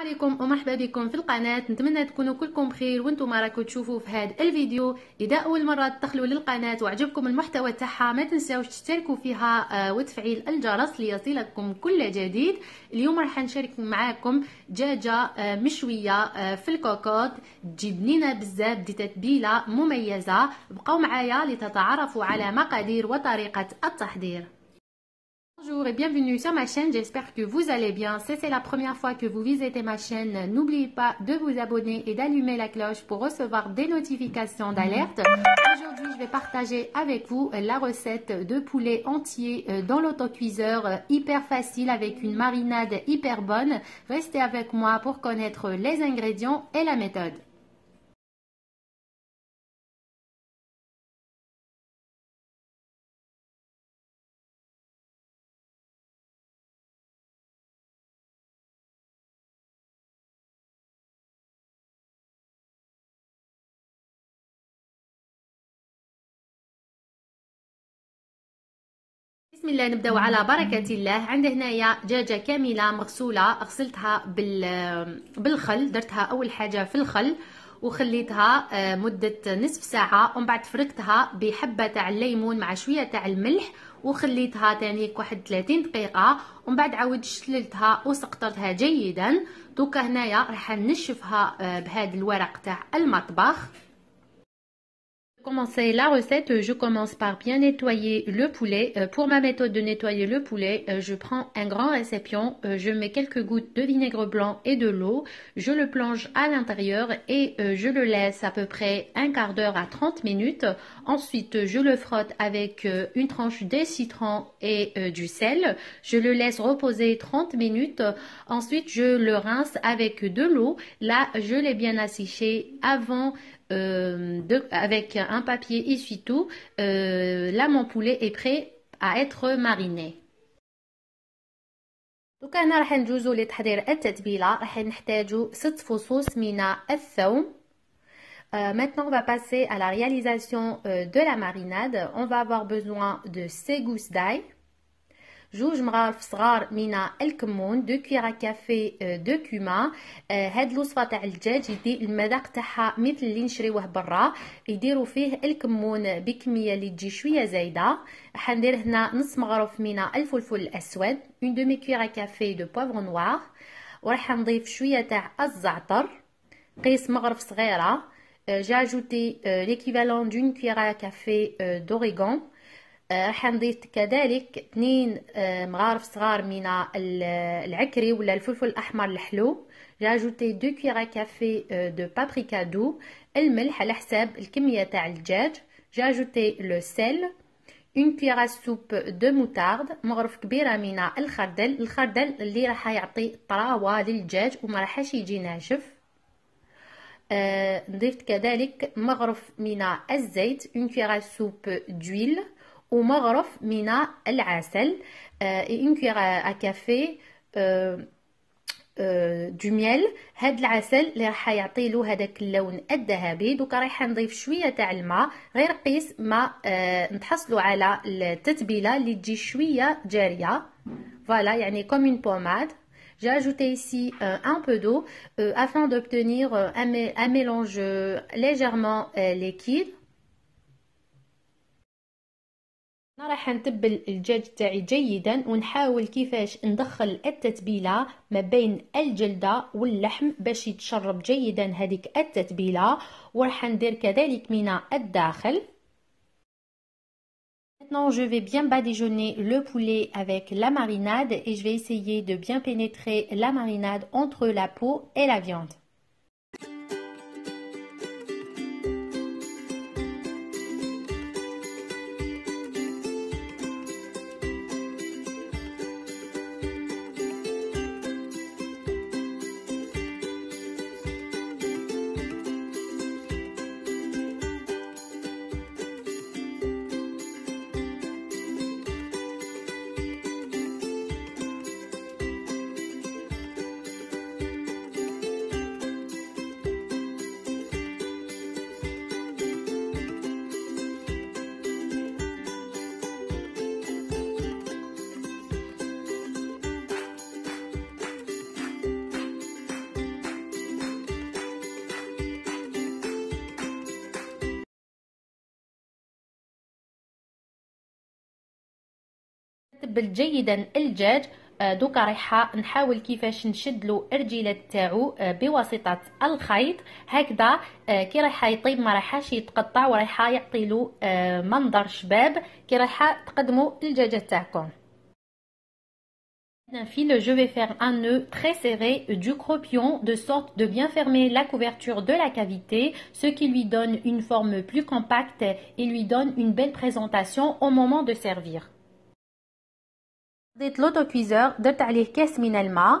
عليكم ومرحبا بكم في القناة نتمنى تكونوا كلكم بخير وانتم راكم تشوفوا في هذا الفيديو اذا اول مرة تدخلوا للقناة وعجبكم المحتوى تاعها ما تنساوش تشتركوا فيها آه، وتفعيل الجرس ليصلكم كل جديد اليوم راح نشارك معاكم دجاجة آه، مشوية آه، في الكوكوت تجي بنينة بزاف دي تتبيلة مميزة بقوا معايا لتتعرفوا على مقادير وطريقة التحضير Bonjour et bienvenue sur ma chaîne, j'espère que vous allez bien. Si c'est la première fois que vous visitez ma chaîne, n'oubliez pas de vous abonner et d'allumer la cloche pour recevoir des notifications d'alerte. Aujourd'hui, je vais partager avec vous la recette de poulet entier euh, dans l'autocuiseur, euh, hyper facile avec une marinade hyper bonne. Restez avec moi pour connaître les ingrédients et la méthode. بسم الله نبداو على بركه الله عندي هنايا دجاجه كامله مغسوله غسلتها بال بالخل درتها اول حاجه في الخل وخليتها آه، مدة نصف ساعة ومن بعد فركتها بحبة تاع الليمون مع شوية تاع الملح وخليتها تانيك واحد 30 دقيقة ومن بعد عاود شللتها وسقطرتها جيدا دوكا هنايا راح نشفها آه، بهذا الورق تاع المطبخ Pour commencer la recette, je commence par bien nettoyer le poulet. Euh, pour ma méthode de nettoyer le poulet, euh, je prends un grand récipient, euh, je mets quelques gouttes de vinaigre blanc et de l'eau, je le plonge à l'intérieur et je le laisse à peu près un quart d'heure à 30 minutes. Ensuite, je le frotte avec une tranche de citron et du sel. Je le laisse reposer 30 minutes. Ensuite, je le rince avec de l'eau. Là, je l'ai bien asséché avant euh, de, avec un papier essuie-tout, euh, là mon poulet est prêt à être mariné. دوكا هنا راح ندوزو لتحضير التتبيله راح نحتاجو ست فصوص من الثوم Euh, maintenant, on va passer à la réalisation euh, de la marinade. On va avoir besoin de 6 gousses d'ail, جوج مغارف صغار من الكمون دو كيرا آه، كافي دو كوما آه، هاد الوصفه تاع الدجاج يدي المذاق تاعها مثل اللي نشريوه برا يديروا فيه الكمون بكميه اللي تجي شويه زايده حندير هنا نص مغرف من الفلفل الاسود اون دومي كيرا كافي دو بافغ نوار وراح نضيف شويه تاع الزعتر قيس مغرف صغيره جاجوتي ليكيفالون دون كيرا كافي دوريغون آه، حنضيف كذلك اثنين آه، مغارف صغار من العكري ولا الفلفل الاحمر الحلو جاجوتي دو كيغا كافي دو بابريكا دو الملح على حساب الكميه تاع الدجاج جاجوتي لو سيل اون كيغا سوب دو موتارد مغرف كبيره من الخردل الخردل اللي راح يعطي طراوه للدجاج وما راحش يجي ناشف نضيف كذلك مغرف من الزيت اون كيغا سوب دويل ومغرف من العسل آه، et une ا كافي دو ميل هاد العسل اللي راح يعطي له هذاك اللون الذهبي دوكا رايح نضيف شويه تاع الماء غير قيس ما آه، نتحصلوا على التتبيله اللي تجي شويه جاريه فوالا يعني كوم اون بوماد J'ai ajouté ici euh, un peu d'eau euh, afin d'obtenir euh, un, un mélange euh, légèrement euh, liquide. هنا راح نتبل الجلد تاعي جيدا ونحاول كيفاش ندخل التتبيله ما بين الجلده واللحم باش يتشرب جيدا هذيك التتبيله وراح ندير كذلك من الداخل Maintenant, je vais bien badigeonner le poulet avec la marinade et je vais essayer de bien pénétrer la marinade entre la peau et la viande. تبل جيدا الدجاج دوكا رايحه نحاول كيفاش نشد له الرجيلات تاعو بواسطه الخيط هكذا كي رايحه يطيب ما رايحاش يتقطع ورايحه يعطي له منظر شباب كي رايحه تقدموا الدجاجه تاعكم d'un fil, je vais faire un nœud très serré du croupion de sorte de bien fermer la couverture de la cavité, ce qui lui donne une forme plus compacte et lui donne une belle présentation au moment de servir. حطيت لوطوكويزور درت عليه كاس من الماء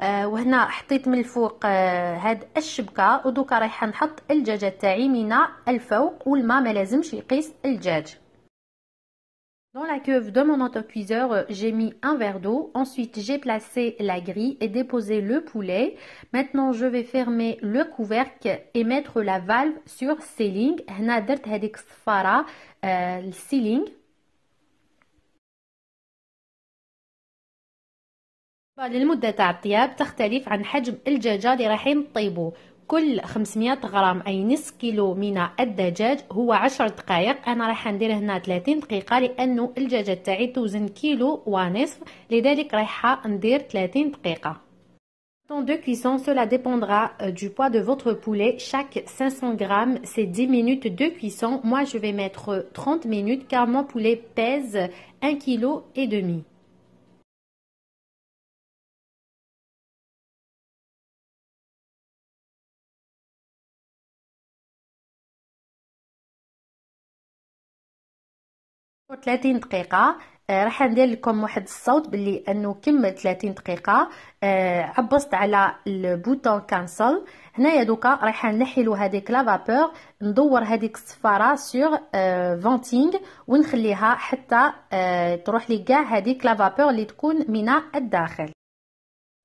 آه وهنا حطيت من الفوق آه هاد الشبكه ودوكا رايحه نحط الدجاجه تاعي من الفوق والماء ما لازمش يقيس الدجاج Dans la cuve de mon autocuiseur, j'ai mis un verre d'eau. Ensuite, j'ai placé la grille et déposé le poulet. Maintenant, je vais fermer le couvercle et mettre la valve sur ceiling. هنا درت هذيك الصفاره السيلينغ بالنسبة للمدة تاع الطياب تختلف عن حجم الدجاجة اللي رايحين نطيبو كل 500 غرام أي نص كيلو من الدجاج هو 10 دقائق أنا راح ندير هنا 30 دقيقة لأنه الدجاجة تاعي توزن كيلو ونصف لذلك راح ندير 30 دقيقة temps de cuisson, cela dépendra du poids de votre poulet. Chaque 500 grammes, c'est 10 minutes de cuisson. Moi, je vais mettre 30 minutes car mon poulet pèse 1,5 kg. 30 دقيقة آه، راح ندير لكم واحد الصوت باللي انه كمل 30 دقيقة آه، عبصت على البوتون كانسل هنايا دوكا راح نحيلو هاديك هذيك لا فابور ندور هذيك الصفارة سيغ فونتينغ آه، ونخليها حتى تروح لي كاع هذيك لا فابور اللي تكون من الداخل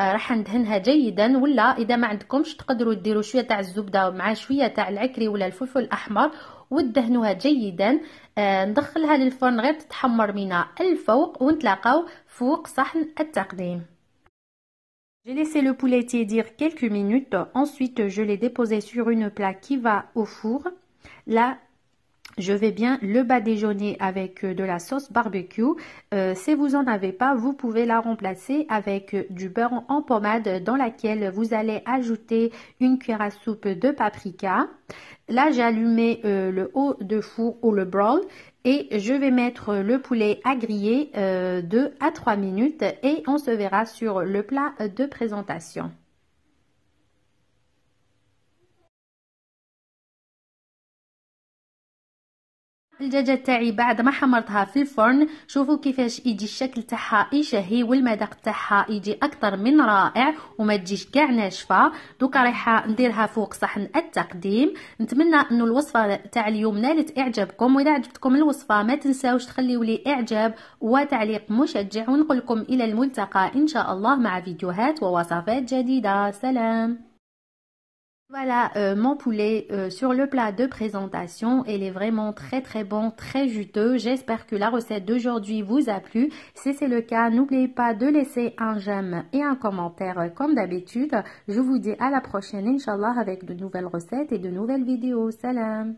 راح ندهنها جيدا ولا اذا ما عندكمش تقدروا ديروا شويه تاع الزبده مع شويه تاع العكري ولا الفلفل الاحمر ودهنوها جيدا آه ندخلها للفرن غير تتحمر من الفوق ونتلاقاو فوق صحن التقديم J'ai laissé le poulet tiédir quelques minutes. Ensuite, je l'ai déposé sur une plaque qui va au four. Là, je vais bien le bas-déjeuner avec euh, de la sauce barbecue. Euh, si vous en avez pas, vous pouvez la remplacer avec euh, du beurre en pommade dans laquelle vous allez ajouter une cuillère à soupe de paprika. Là, j'ai allumé le haut de four ou le brown et je vais mettre le poulet à griller 2 à 3 minutes et on se verra sur le plat de présentation. الدجاجة تاعي بعد ما حمرتها في الفرن شوفوا كيفاش يجي الشكل تاعها يشهي والمذاق تاعها يجي اكثر من رائع وما تجيش كاع ناشفه دوكا رايحه نديرها فوق صحن التقديم نتمنى انه الوصفه تاع اليوم نالت اعجابكم واذا عجبتكم الوصفه ما تنساوش تخليوا لي اعجاب وتعليق مشجع ونقول لكم الى الملتقى ان شاء الله مع فيديوهات ووصفات جديده سلام Voilà euh, mon poulet euh, sur le plat de présentation. Il est vraiment très très bon, très juteux. J'espère que la recette d'aujourd'hui vous a plu. Si c'est le cas, n'oubliez pas de laisser un j'aime et un commentaire euh, comme d'habitude. Je vous dis à la prochaine, Inch'Allah, avec de nouvelles recettes et de nouvelles vidéos. Salam